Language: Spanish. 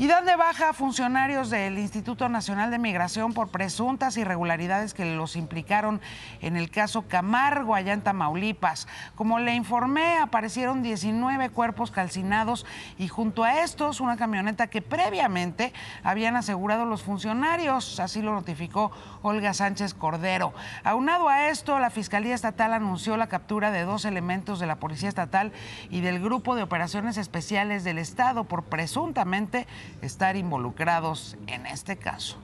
Y dan de baja a funcionarios del Instituto Nacional de Migración por presuntas irregularidades que los implicaron en el caso Camargo, allá en Como le informé, aparecieron 19 cuerpos calcinados y junto a estos una camioneta que previamente habían asegurado los funcionarios, así lo notificó Olga Sánchez Cordero. Aunado a esto, la Fiscalía Estatal anunció la captura de dos elementos de la Policía Estatal y del Grupo de Operaciones Especiales del Estado por presuntamente estar involucrados en este caso.